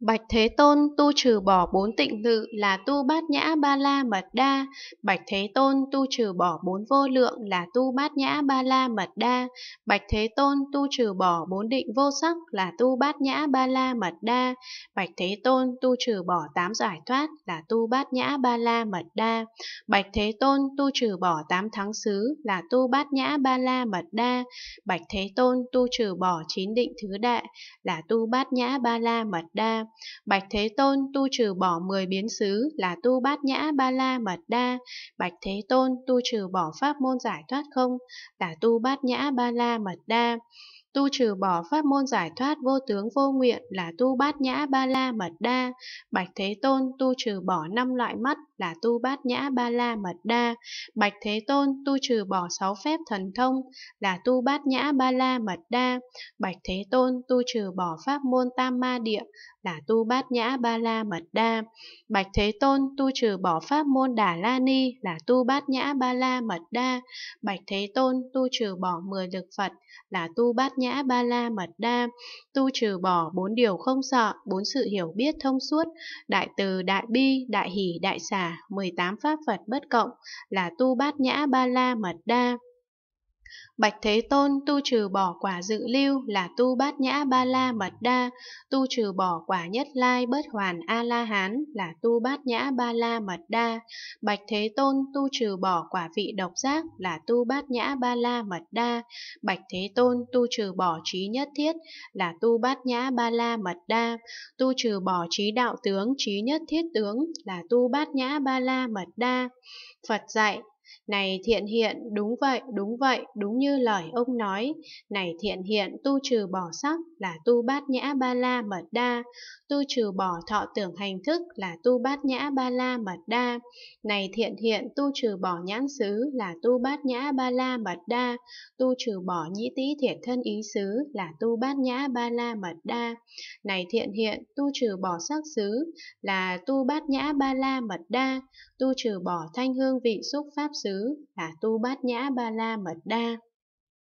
Bạch Thế Tôn tu trừ bỏ bốn tịnh tự là tu bát nhã ba la mật đa. Bạch Thế Tôn tu trừ bỏ bốn vô lượng là tu bát nhã ba la mật đa. Bạch Thế Tôn tu trừ bỏ bốn định vô sắc là tu bát nhã ba la mật đa. Bạch Thế Tôn tu trừ bỏ tám giải thoát là tu bát nhã ba la mật đa. Bạch Thế Tôn tu trừ bỏ tám thắng xứ là tu bát nhã ba la mật đa. Bạch Thế Tôn tu trừ bỏ chín định thứ đại là tu bát nhã ba la mật đa. Bạch Thế Tôn tu trừ bỏ 10 biến xứ là tu bát nhã ba la mật đa. Bạch Thế Tôn tu trừ bỏ pháp môn giải thoát không là tu bát nhã ba la mật đa. Tu trừ bỏ pháp môn giải thoát vô tướng vô nguyện là tu bát nhã ba la mật đa. Bạch Thế Tôn tu trừ bỏ năm loại mắt là tu bát nhã ba la mật đa. Bạch Thế Tôn tu trừ bỏ sáu phép thần thông là tu bát nhã ba la mật đa. Bạch Thế Tôn tu trừ bỏ pháp môn tam ma địa là tu bát nhã ba la mật đa. Bạch Thế Tôn tu trừ bỏ pháp môn đà la ni là tu bát nhã ba la mật đa. Bạch Thế Tôn tu trừ bỏ mười lực Phật là tu bát nhã nhã ba la mật đa, tu trừ bỏ bốn điều không sợ, bốn sự hiểu biết thông suốt, đại từ, đại bi, đại hỷ, đại xả, 18 pháp Phật bất cộng là tu bát nhã ba la mật đa. Bạch Thế Tôn tu trừ bỏ quả dự lưu là tu bát nhã ba la mật đa, tu trừ bỏ quả nhất lai bất hoàn a la hán là tu bát nhã ba la mật đa, Bạch Thế Tôn tu trừ bỏ quả vị độc giác là tu bát nhã ba la mật đa, Bạch Thế Tôn tu trừ bỏ trí nhất thiết là tu bát nhã ba la mật đa, tu trừ bỏ trí đạo tướng trí nhất thiết tướng là tu bát nhã ba la mật đa. Phật dạy này thiện hiện, đúng vậy, đúng vậy, đúng như lời ông nói. Này thiện hiện, tu trừ bỏ sắc là tu bát nhã ba la mật đa. Tu trừ bỏ thọ tưởng hành thức là tu bát nhã ba la mật đa. Này thiện hiện, tu trừ bỏ nhãn xứ là tu bát nhã ba la mật đa. Tu trừ bỏ nhĩ tý thiệt thân ý xứ là tu bát nhã ba la mật đa. Này thiện hiện, tu trừ bỏ sắc xứ là tu bát nhã ba la mật đa. Tu trừ bỏ thanh hương vị xúc pháp xứ là Tu Bát Nhã Ba La Mật Đa.